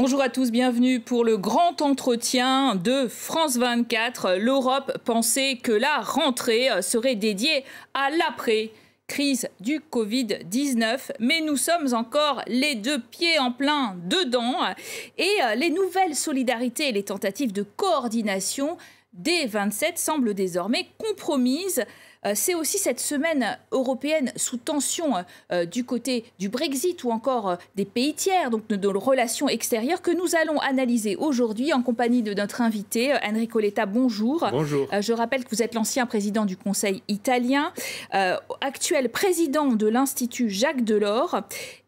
Bonjour à tous, bienvenue pour le grand entretien de France 24. L'Europe pensait que la rentrée euh, serait dédiée à l'après crise du Covid-19, mais nous sommes encore les deux pieds en plein dedans et euh, les nouvelles solidarités et les tentatives de coordination des 27 semblent désormais compromises euh, c'est aussi cette semaine européenne sous tension euh, du côté du Brexit ou encore euh, des pays tiers, donc de nos relations extérieures, que nous allons analyser aujourd'hui en compagnie de notre invité, Enrico Letta. Bonjour. Bonjour. je rappelle que vous êtes l'ancien président du Conseil italien, actuel président de l'Institut Jacques Delors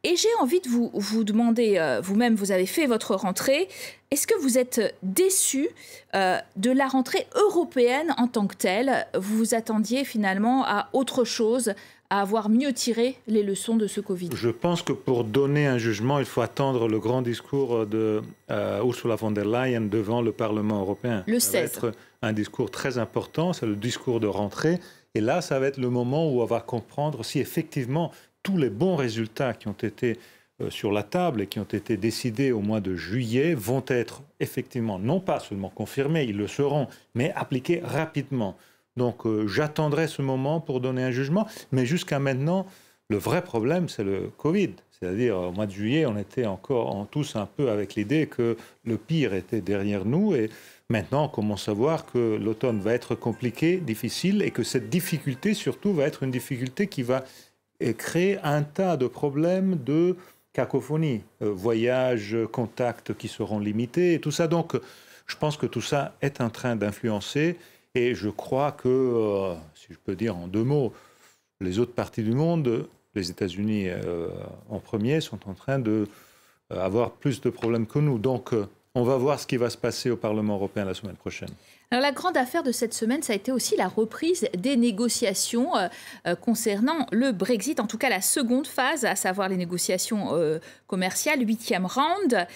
et j'ai envie de vous, vous demander, euh, vous-même, vous avez fait votre rentrée, est-ce que vous êtes déçu euh, de la rentrée européenne en tant que telle Vous vous attendiez finalement à autre chose, à avoir mieux tiré les leçons de ce Covid Je pense que pour donner un jugement, il faut attendre le grand discours de euh, Ursula von der Leyen devant le Parlement européen. Le 16. Ça va être un discours très important, c'est le discours de rentrée. Et là, ça va être le moment où on va comprendre si effectivement tous les bons résultats qui ont été euh, sur la table et qui ont été décidés au mois de juillet vont être effectivement non pas seulement confirmés, ils le seront, mais appliqués rapidement. Donc euh, j'attendrai ce moment pour donner un jugement, mais jusqu'à maintenant, le vrai problème, c'est le Covid. C'est-à-dire, au mois de juillet, on était encore tous un peu avec l'idée que le pire était derrière nous. Et maintenant, on commence à voir que l'automne va être compliqué, difficile, et que cette difficulté, surtout, va être une difficulté qui va et crée un tas de problèmes de cacophonie, euh, voyages, contacts qui seront limités, et tout ça. Donc, je pense que tout ça est en train d'influencer, et je crois que, euh, si je peux dire en deux mots, les autres parties du monde, les États-Unis euh, en premier, sont en train de avoir plus de problèmes que nous. Donc, on va voir ce qui va se passer au Parlement européen la semaine prochaine la grande affaire de cette semaine, ça a été aussi la reprise des négociations euh, euh, concernant le Brexit, en tout cas la seconde phase, à savoir les négociations euh, commerciales, huitième round,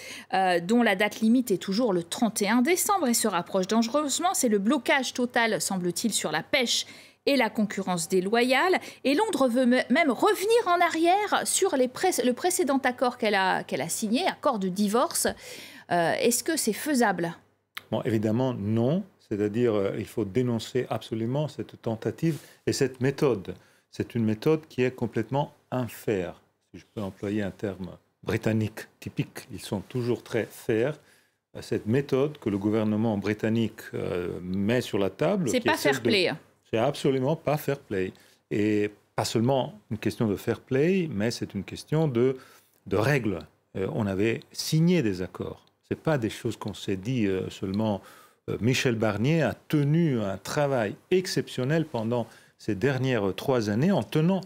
dont la date limite est toujours le 31 décembre et se rapproche dangereusement. C'est le blocage total, semble-t-il, sur la pêche et la concurrence déloyale. Et Londres veut même revenir en arrière sur le précédent accord qu'elle a, a signé, accord de divorce. Est-ce que c'est faisable Bon, évidemment, non. C'est-à-dire, euh, il faut dénoncer absolument cette tentative et cette méthode. C'est une méthode qui est complètement infaire, si je peux employer un terme britannique typique. Ils sont toujours très fairs cette méthode que le gouvernement britannique euh, met sur la table. C'est pas fair play. C'est absolument pas fair play. Et pas seulement une question de fair play, mais c'est une question de, de règles. Euh, on avait signé des accords. Ce n'est pas des choses qu'on s'est dit seulement euh, Michel Barnier a tenu un travail exceptionnel pendant ces dernières trois années en tenant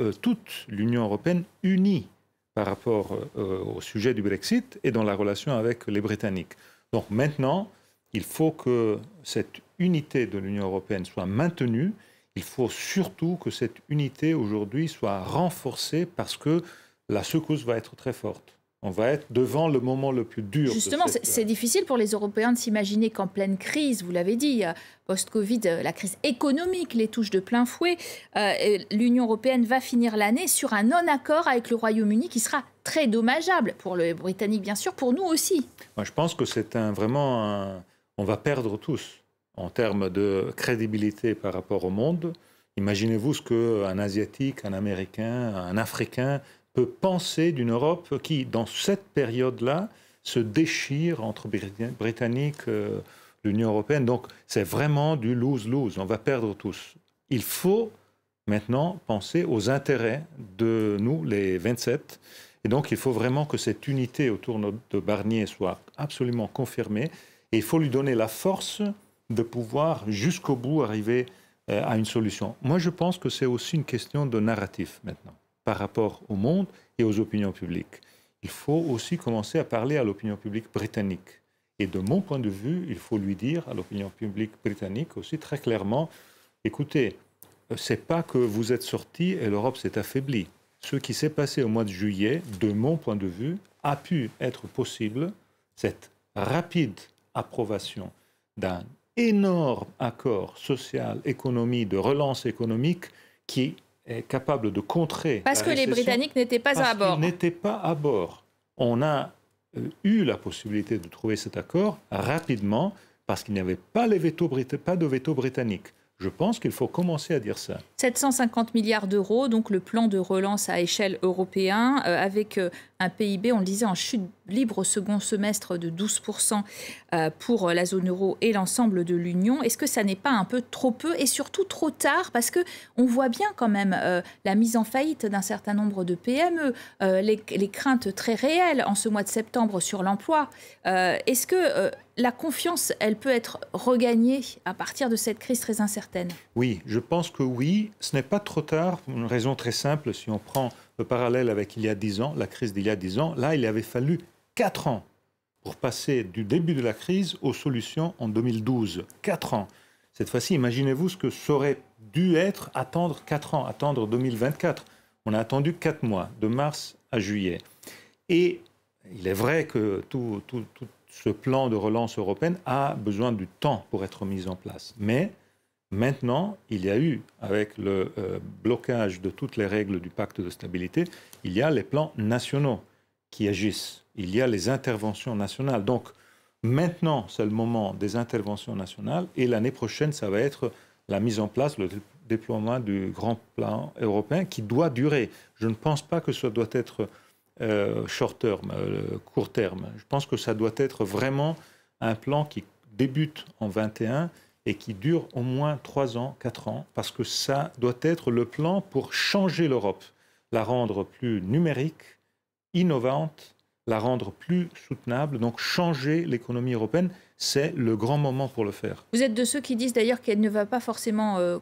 euh, toute l'Union européenne unie par rapport euh, au sujet du Brexit et dans la relation avec les Britanniques. Donc maintenant, il faut que cette unité de l'Union européenne soit maintenue. Il faut surtout que cette unité aujourd'hui soit renforcée parce que la secousse va être très forte on va être devant le moment le plus dur. Justement, c'est difficile pour les Européens de s'imaginer qu'en pleine crise, vous l'avez dit, euh, post-Covid, euh, la crise économique les touche de plein fouet, euh, l'Union européenne va finir l'année sur un non-accord avec le Royaume-Uni qui sera très dommageable pour les Britanniques, bien sûr, pour nous aussi. Moi, je pense que c'est un, vraiment un... On va perdre tous en termes de crédibilité par rapport au monde. Imaginez-vous ce qu'un Asiatique, un Américain, un Africain peut penser d'une Europe qui, dans cette période-là, se déchire entre Britanniques, et euh, l'Union européenne. Donc c'est vraiment du lose-lose, on va perdre tous. Il faut maintenant penser aux intérêts de nous, les 27. Et donc il faut vraiment que cette unité autour de Barnier soit absolument confirmée. Et il faut lui donner la force de pouvoir jusqu'au bout arriver euh, à une solution. Moi, je pense que c'est aussi une question de narratif maintenant par rapport au monde et aux opinions publiques. Il faut aussi commencer à parler à l'opinion publique britannique. Et de mon point de vue, il faut lui dire à l'opinion publique britannique aussi très clairement, écoutez, ce n'est pas que vous êtes sortis et l'Europe s'est affaiblie. Ce qui s'est passé au mois de juillet, de mon point de vue, a pu être possible, cette rapide approbation d'un énorme accord social, économie, de relance économique qui capable de contrer. Parce que les Britanniques n'étaient pas à bord. n'étaient pas à bord. On a euh, eu la possibilité de trouver cet accord rapidement parce qu'il n'y avait pas de veto britannique. Je pense qu'il faut commencer à dire ça. 750 milliards d'euros, donc le plan de relance à échelle européenne, euh, avec euh, un PIB, on le disait, en chute libre au second semestre de 12% euh, pour la zone euro et l'ensemble de l'Union. Est-ce que ça n'est pas un peu trop peu et surtout trop tard Parce que on voit bien quand même la mise en faillite d'un certain nombre de PME, les, les, craintes très réelles en ce mois de septembre sur l'emploi. Est-ce que la confiance, elle peut être regagnée à partir de cette crise très incertaine Oui, je pense que oui. Ce n'est pas trop tard, pour une raison très simple. Si on prend le parallèle avec il y a 10 ans, la crise d'il y a 10 ans, là, il avait fallu 4 ans pour passer du début de la crise aux solutions en 2012. 4 ans. Cette fois-ci, imaginez-vous ce que ça aurait dû être attendre 4 ans, attendre 2024. On a attendu 4 mois, de mars à juillet. Et il est vrai que tout, tout, tout ce plan de relance européenne a besoin du temps pour être mis en place. Mais maintenant, il y a eu, avec le euh, blocage de toutes les règles du pacte de stabilité, il y a les plans nationaux qui agissent. Il y a les interventions nationales. Donc, maintenant, c'est le moment des interventions nationales. Et l'année prochaine, ça va être la mise en place, le déploiement du grand plan européen qui doit durer. Je ne pense pas que ça doit être euh, short term, euh, court terme. Je pense que ça doit être vraiment un plan qui débute en 21 et qui dure au moins 3 ans, 4 ans, parce que ça doit être le plan pour changer l'Europe, la rendre plus numérique, innovante, la rendre plus soutenable. Donc changer l'économie européenne, c'est le grand moment pour le faire. Vous êtes de ceux qui disent d'ailleurs qu'elle ne va pas forcément euh,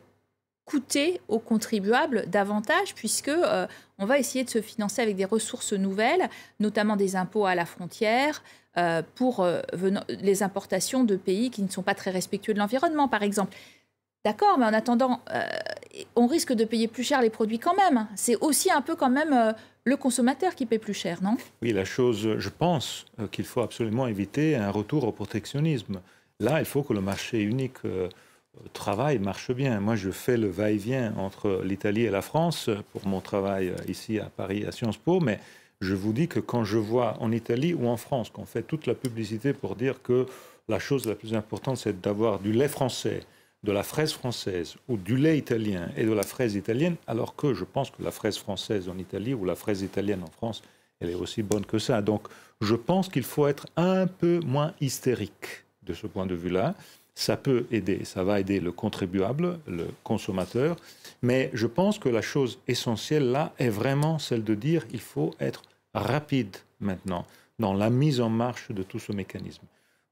coûter aux contribuables davantage puisque euh, on va essayer de se financer avec des ressources nouvelles, notamment des impôts à la frontière euh, pour euh, les importations de pays qui ne sont pas très respectueux de l'environnement, par exemple. D'accord, mais en attendant, on risque de payer plus cher les produits quand même. C'est aussi un peu quand même le consommateur qui paie plus cher, non Oui, la chose, je pense qu'il faut absolument éviter un retour au protectionnisme. Là, il faut que le marché unique travail marche bien. Moi, je fais le va-et-vient entre l'Italie et la France pour mon travail euh, ici à Paris, à Sciences Po, mais je vous dis que quand je vois en Italie ou en France qu'on fait toute la publicité pour dire que la chose la plus importante, c'est d'avoir du lait français, de la fraise française ou du lait italien et de la fraise italienne, alors que je pense que la fraise française en Italie ou la fraise italienne en France, elle est aussi bonne que ça. Donc, je pense qu'il faut être un peu moins hystérique de ce point de vue-là ça peut aider, ça va aider le contribuable, le consommateur, mais je pense que la chose essentielle là est vraiment celle de dire il faut être rapide maintenant dans la mise en marche de tout ce mécanisme.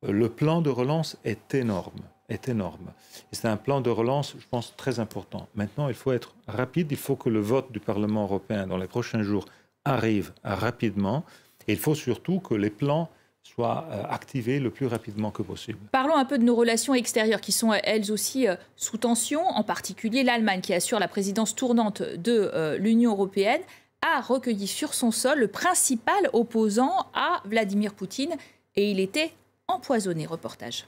Euh, le plan de relance est énorme, est énorme. C'est un plan de relance, je pense, très important. Maintenant, il faut être rapide, il faut que le vote du Parlement européen dans les prochains jours arrive rapidement, et il faut surtout que les plans soit euh, activée le plus rapidement que possible. Parlons un peu de nos relations extérieures qui sont euh, elles aussi euh, sous tension, en particulier l'Allemagne qui assure la présidence tournante de l'Union européenne a recueilli sur son sol le principal opposant à Vladimir Poutine et il était empoisonné. Reportage.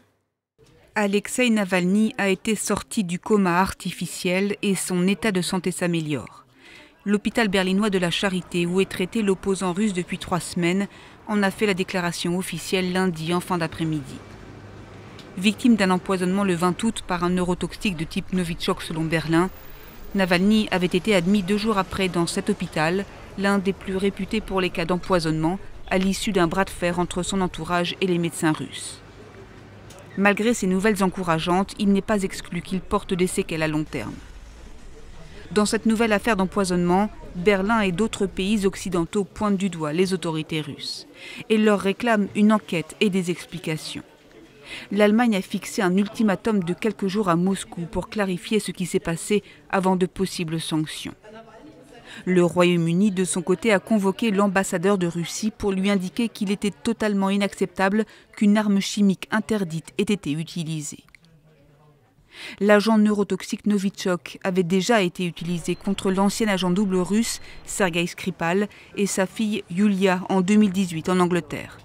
Alexei Navalny a été sorti du coma artificiel et son état de santé s'améliore. L'hôpital berlinois de la Charité, où est traité l'opposant russe depuis trois semaines, en a fait la déclaration officielle lundi en fin d'après-midi. Victime d'un empoisonnement le 20 août par un neurotoxique de type Novichok selon Berlin, Navalny avait été admis deux jours après dans cet hôpital, l'un des plus réputés pour les cas d'empoisonnement, à l'issue d'un bras de fer entre son entourage et les médecins russes. Malgré ces nouvelles encourageantes, il n'est pas exclu qu'il porte des séquelles à long terme. Dans cette nouvelle affaire d'empoisonnement, Berlin et d'autres pays occidentaux pointent du doigt les autorités russes et leur réclament une enquête et des explications. L'Allemagne a fixé un ultimatum de quelques jours à Moscou pour clarifier ce qui s'est passé avant de possibles sanctions. Le Royaume-Uni, de son côté, a convoqué l'ambassadeur de Russie pour lui indiquer qu'il était totalement inacceptable qu'une arme chimique interdite ait été utilisée. L'agent neurotoxique Novichok avait déjà été utilisé contre l'ancien agent double russe Sergei Skripal et sa fille Yulia en 2018 en Angleterre.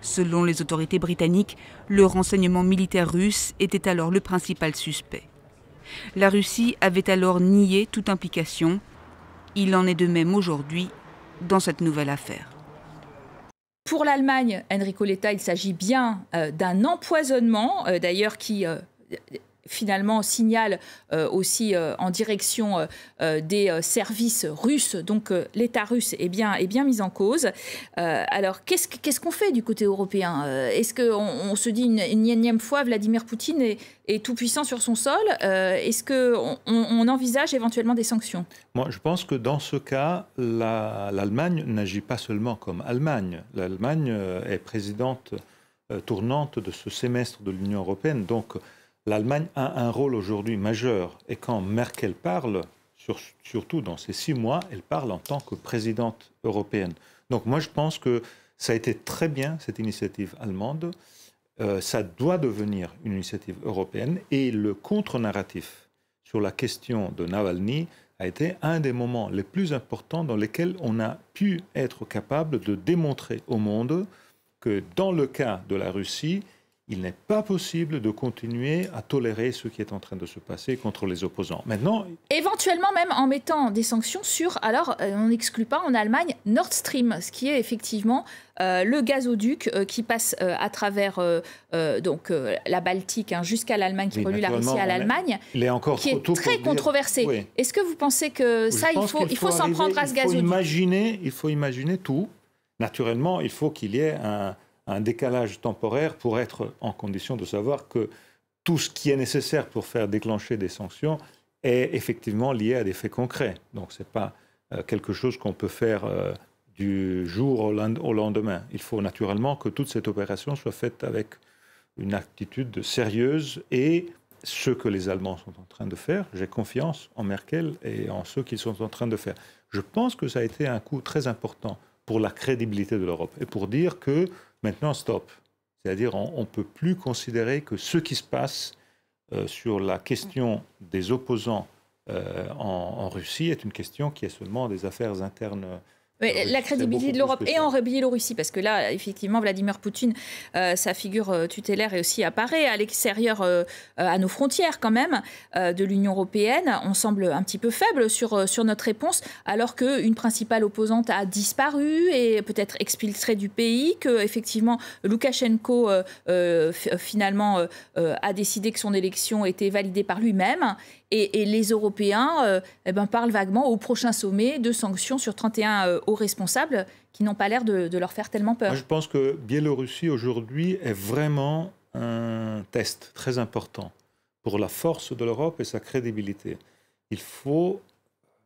Selon les autorités britanniques, le renseignement militaire russe était alors le principal suspect. La Russie avait alors nié toute implication. Il en est de même aujourd'hui dans cette nouvelle affaire. Pour l'Allemagne, Enrico Letta, il s'agit bien euh, d'un empoisonnement, euh, d'ailleurs qui euh, finalement signale euh, aussi euh, en direction euh, des services russes. Donc l'État russe est bien, est bien mis en cause. alors qu'est-ce qu'on fait du côté européen Est-ce qu'on on se dit une, énième fois Vladimir Poutine est, tout puissant sur son sol Est-ce qu'on on envisage éventuellement des sanctions Moi, je pense que dans ce cas, l'Allemagne n'agit pas seulement comme Allemagne. L'Allemagne est présidente tournante de ce semestre de l'Union européenne. Donc l'Allemagne a un rôle aujourd'hui majeur. Et quand Merkel parle, surtout dans ces six mois, elle parle en tant que présidente européenne. Donc moi, je pense que ça a été très bien, cette initiative allemande. Euh, ça doit devenir une initiative européenne. Et le contre-narratif sur la question de Navalny a été un des moments les plus importants dans lesquels on a pu être capable de démontrer au monde que dans le cas de la Russie, il n'est pas possible de continuer à tolérer ce qui est en train de se passer contre les opposants. Maintenant, éventuellement même en mettant des sanctions sur, alors euh, on n'exclut pas en Allemagne Nord Stream, ce qui est effectivement euh, le gazoduc euh, qui passe à travers donc la Baltique hein, jusqu'à l'Allemagne, qui pollue relie la Russie à l'Allemagne, il est encore qui est très controversé. Est-ce que vous pensez que ça, il faut, faut s'en prendre à ce gazoduc Il faut imaginer tout. Naturellement, il faut qu'il y ait un un décalage temporaire pour être en condition de savoir que tout ce qui est nécessaire pour faire déclencher des sanctions est effectivement lié à des faits concrets. Donc ce n'est pas euh, quelque chose qu'on peut faire euh, du jour au lendemain. Il faut naturellement que toute cette opération soit faite avec une attitude sérieuse et ce que les Allemands sont en train de faire. J'ai confiance en Merkel et en ceux qu'ils sont en train de faire. Je pense que ça a été un coup très important pour la crédibilité de l'Europe et pour dire que Maintenant, stop. C'est-à-dire, on ne peut plus considérer que ce qui se passe euh, sur la question des opposants euh, en, Russie est une question qui est seulement des affaires internes la crédibilité de l'Europe et en Russie, parce que là, effectivement, Vladimir Poutine, euh, sa figure euh, tutélaire est aussi apparaît à l'extérieur, euh, à nos frontières quand même, de l'Union européenne. On semble un petit peu faible sur, sur notre réponse, alors qu'une principale opposante a disparu et peut-être expulsée du pays, que effectivement Loukachenko finalement a décidé que son élection était validée par lui-même et, les Européens euh, eh ben, parlent vaguement au prochain sommet de sanctions sur 31 euh, hauts responsables qui n'ont pas l'air de, leur faire tellement peur. je pense que Biélorussie aujourd'hui est vraiment un test très important pour la force de l'Europe et sa crédibilité. Il faut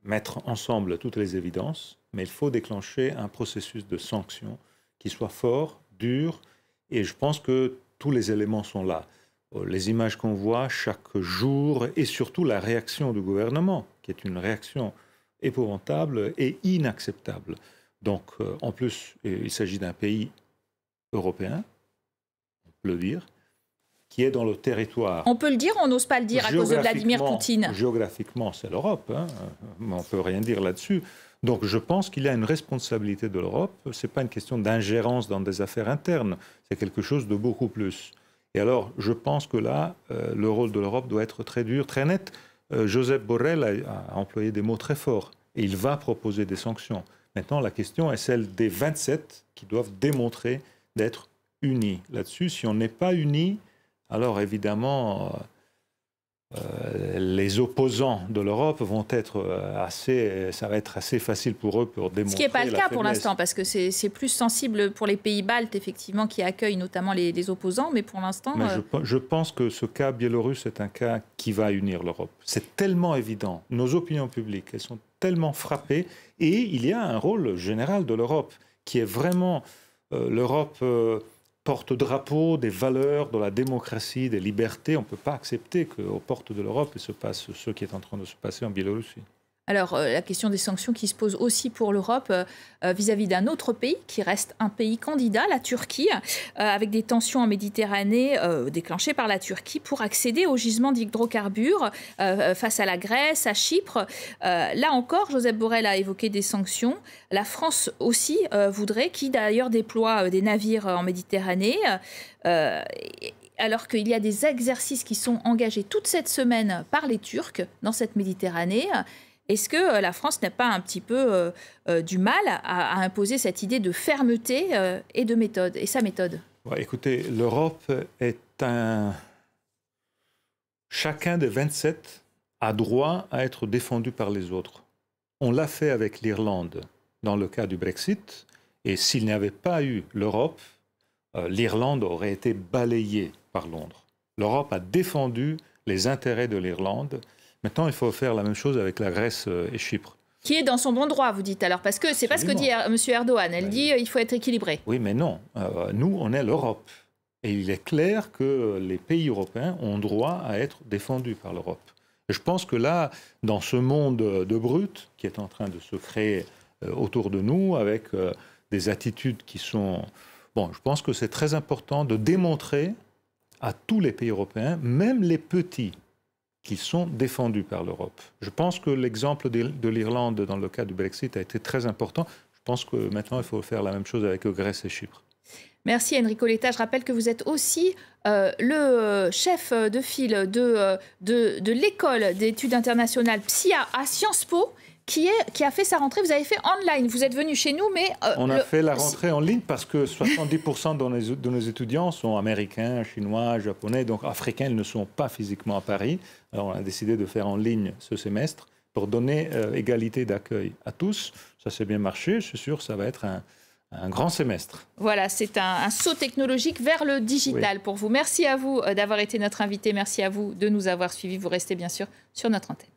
mettre ensemble toutes les évidences, mais il faut déclencher un processus de sanctions qui soit fort, dur, et je pense que tous les éléments sont là. Euh, les images qu'on voit chaque jour et surtout la réaction du gouvernement, qui est une réaction épouvantable et inacceptable. Donc, euh, en plus, euh, il s'agit d'un pays européen, on peut le dire, qui est dans le territoire. On peut le dire, on n'ose pas le dire à cause de Vladimir Poutine. Géographiquement, c'est l'Europe, hein, mais on ne peut rien dire là-dessus. Donc je pense qu'il y a une responsabilité de l'Europe. Ce n'est pas une question d'ingérence dans des affaires internes, c'est quelque chose de beaucoup plus. Et alors, je pense que là, euh, le rôle de l'Europe doit être très dur, très net. Euh, Joseph Borrell a, a, employé des mots très forts et il va proposer des sanctions. Maintenant, la question est celle des 27 qui doivent démontrer d'être unis là-dessus. Si on n'est pas unis, alors évidemment, euh, euh, les opposants de l'Europe vont être euh, assez, ça va être assez facile pour eux pour démontrer. Ce qui n'est pas le cas pour l'instant, parce que c'est plus sensible pour les pays baltes, effectivement, qui accueillent notamment les, opposants, mais pour l'instant. Euh, je, pense que ce cas biélorusse est un cas qui va unir l'Europe. C'est tellement évident. Nos opinions publiques, elles sont tellement frappées, et il y a un rôle général de l'Europe qui est vraiment l'Europe porte-drapeau des valeurs de la démocratie, des libertés. On ne peut pas accepter qu'aux portes de l'Europe, il se passe ce qui est en train de se passer en Biélorussie. Alors, euh, la question des sanctions qui se posent aussi pour l'Europe euh, vis-à-vis d'un autre pays qui reste un pays candidat, la Turquie, euh, avec des tensions en Méditerranée déclenchées par la Turquie pour accéder aux gisements d'hydrocarbures face à la Grèce, à Chypre. là encore, Joseph Borrell a évoqué des sanctions. La France aussi voudrait, qui d'ailleurs déploie des navires en Méditerranée alors qu'il y a des exercices qui sont engagés toute cette semaine par les Turcs dans cette Méditerranée. Est-ce que euh, la France n'a pas un petit peu euh, euh, du mal à, imposer cette idée de fermeté et de méthode, et sa méthode Écoutez, l'Europe est un... Chacun des 27 a droit à être défendu par les autres. On l'a fait avec l'Irlande dans le cas du Brexit, et s'il n'y avait pas eu l'Europe, l'Irlande aurait été balayée par Londres. L'Europe a défendu les intérêts de l'Irlande Maintenant, il faut faire la même chose avec la Grèce euh, et Chypre. Qui est dans son bon droit, vous dites alors, parce que c'est pas ce que dit M. Erdogan. Elle ben dit euh, il faut être équilibré. Oui, mais non. Euh, nous, on est l'Europe. Et il est clair que les pays européens ont droit à être défendus par l'Europe. Je pense que là, dans ce monde de brut qui est en train de se créer autour de nous, avec des attitudes qui sont... Bon, je pense que c'est très important de démontrer à tous les pays européens, même les petits, qui sont défendus par l'Europe. Je pense que l'exemple de l'Irlande dans le cas du Brexit a été très important. Je pense que maintenant, il faut faire la même chose avec Grèce et Chypre. Merci Enrico Letta. Je rappelle que vous êtes aussi euh, le euh, chef de file de, euh, de, de l'école d'études internationales PSIA à Sciences Po qui, est, qui a fait sa rentrée. Vous avez fait online, vous êtes venu chez nous, mais... Euh, on a fait la rentrée en ligne parce que 70% de nos, nos étudiants sont américains, chinois, japonais, donc africains, ils ne sont pas physiquement à Paris. Alors on a décidé de faire en ligne ce semestre pour donner euh, égalité d'accueil à tous. Ça s'est bien marché, je suis sûr, ça va être un, grand semestre. Voilà, c'est un, saut technologique vers le digital pour vous. Merci à vous euh, d'avoir été notre invité, merci à vous de nous avoir suivis. Vous restez bien sûr sur notre antenne.